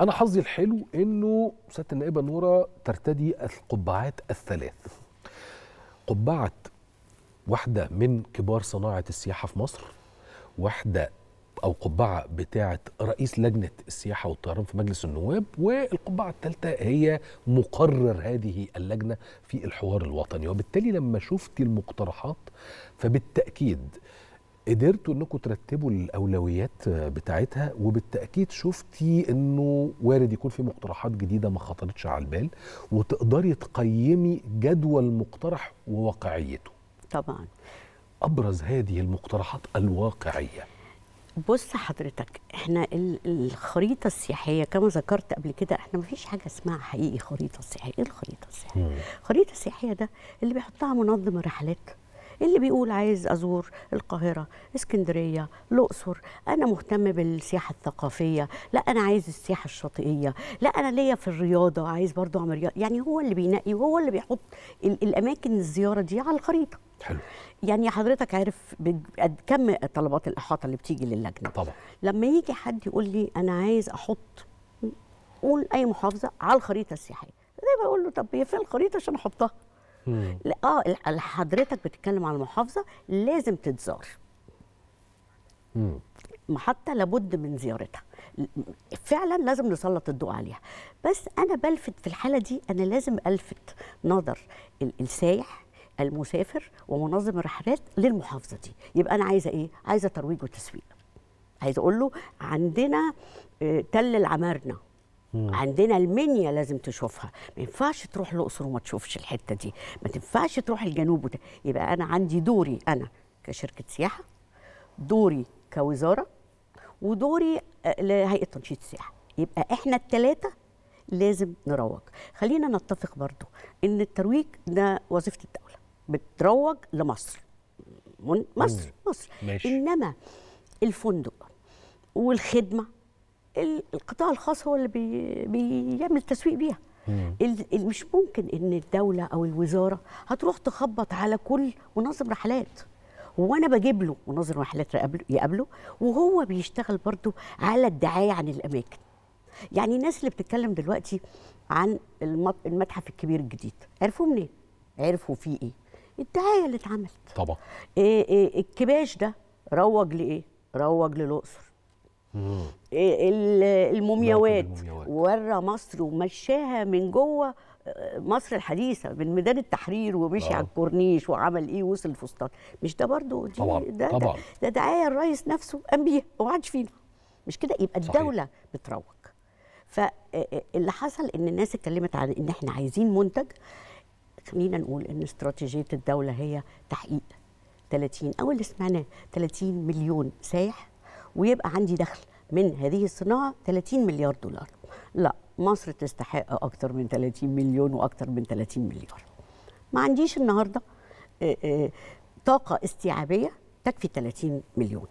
انا حظي الحلو انه سياده النائبه نوره ترتدي القبعات الثلاث قبعه واحده من كبار صناعه السياحه في مصر واحده او قبعه بتاعه رئيس لجنه السياحه والطيران في مجلس النواب والقبعه الثالثه هي مقرر هذه اللجنه في الحوار الوطني وبالتالي لما شفت المقترحات فبالتاكيد قدرتوا انكم ترتبوا الاولويات بتاعتها وبالتاكيد شفتي انه وارد يكون في مقترحات جديده ما خطرتش على البال وتقدري تقيمي جدوى المقترح وواقعيته طبعا ابرز هذه المقترحات الواقعيه بص حضرتك احنا الخريطه السياحيه كما ذكرت قبل كده احنا ما فيش حاجه اسمها حقيقي خريطه سياحيه ايه الخريطه السياحيه الخريطه السياحيه ده اللي بيحطها منظم الرحلات اللي بيقول عايز ازور القاهره اسكندريه الاقصر انا مهتم بالسياحه الثقافيه لا انا عايز السياحه الشاطئيه لا انا ليا في الرياضه عايز برضو اعمل رياضه يعني هو اللي بينقي وهو اللي بيحط الاماكن الزياره دي على الخريطه حلو يعني حضرتك عارف كم طلبات الاحاطه اللي بتيجي للجنه طبعا لما يجي حد يقول لي انا عايز احط قول اي محافظه على الخريطه السياحيه ده بقول له طب هي فين الخريطه عشان احطها اه حضرتك بتتكلم على المحافظه لازم تتزار مم. محطه لابد من زيارتها فعلا لازم نسلط الضوء عليها بس انا بلفت في الحاله دي انا لازم الفت نظر السايح المسافر ومنظم الرحلات للمحافظه دي يبقى انا عايزه ايه عايزه ترويج وتسويق عايزه اقول له عندنا آه، تل العمارنه مم. عندنا المنيا لازم تشوفها ما ينفعش تروح الاقصر وما تشوفش الحته دي ما تنفعش تروح الجنوب وت... يبقى انا عندي دوري انا كشركه سياحه دوري كوزاره ودوري آه، لهيئه تنشيط السياحه يبقى احنا الثلاثه لازم نروج خلينا نتفق برضو ان الترويج ده وظيفه الدوله بتروج لمصر مصر مم. مصر ماشي. انما الفندق والخدمه القطاع الخاص هو اللي بيعمل تسويق بيها مش ممكن ان الدوله او الوزاره هتروح تخبط على كل منظم رحلات وانا بجيب له منظم رحلات يقابله وهو بيشتغل برضه على الدعايه عن الاماكن يعني الناس اللي بتتكلم دلوقتي عن المتحف الكبير الجديد عرفوا منين إيه؟ عرفوا فيه ايه الدعايه اللي اتعملت طبعا إيه إيه الكباش ده روج لايه روج للاقصر إيه، المومياوات ورا مصر ومشاها من جوه آه، مصر الحديثه من ميدان التحرير ومشي على آه. الكورنيش وعمل ايه وصل الفسطاط مش ده برضو دي طبعا ده طبعا ده دعايه الرئيس نفسه قام بيها وما عادش فينا مش كده يبقى صحيح. الدوله بتروج فاللي آه، حصل ان الناس اتكلمت عن ان احنا عايزين منتج خلينا نقول ان استراتيجيه الدوله هي تحقيق 30 او اللي سمعناه 30 مليون سايح ويبقى عندي دخل من هذه الصناعه 30 مليار دولار لا مصر تستحق اكتر من 30 مليون واكتر من 30 مليار ما عنديش النهارده آه، آه، طاقه استيعابيه تكفي 30 مليون